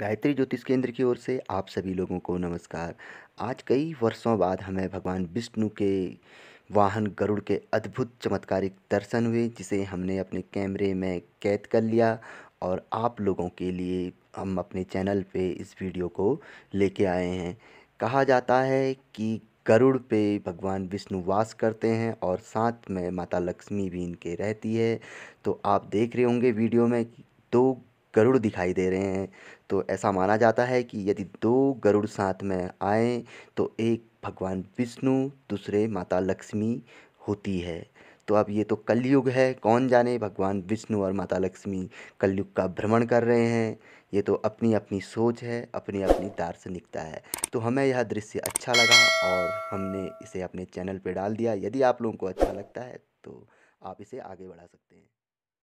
गायत्री ज्योतिष केंद्र की ओर से आप सभी लोगों को नमस्कार आज कई वर्षों बाद हमें भगवान विष्णु के वाहन गरुड़ के अद्भुत चमत्कारिक दर्शन हुए जिसे हमने अपने कैमरे में कैद कर लिया और आप लोगों के लिए हम अपने चैनल पे इस वीडियो को लेके आए हैं कहा जाता है कि गरुड़ पे भगवान विष्णु वास करते हैं और साथ में माता लक्ष्मी भी इनके रहती है तो आप देख रहे होंगे वीडियो में दो गरुड़ दिखाई दे रहे हैं तो ऐसा माना जाता है कि यदि दो गरुड़ साथ में आए तो एक भगवान विष्णु दूसरे माता लक्ष्मी होती है तो अब ये तो कलयुग है कौन जाने भगवान विष्णु और माता लक्ष्मी कलयुग का भ्रमण कर रहे हैं ये तो अपनी अपनी सोच है अपनी अपनी दार्शनिकता है तो हमें यह दृश्य अच्छा लगा और हमने इसे अपने चैनल पर डाल दिया यदि आप लोगों को अच्छा लगता है तो आप इसे आगे बढ़ा सकते हैं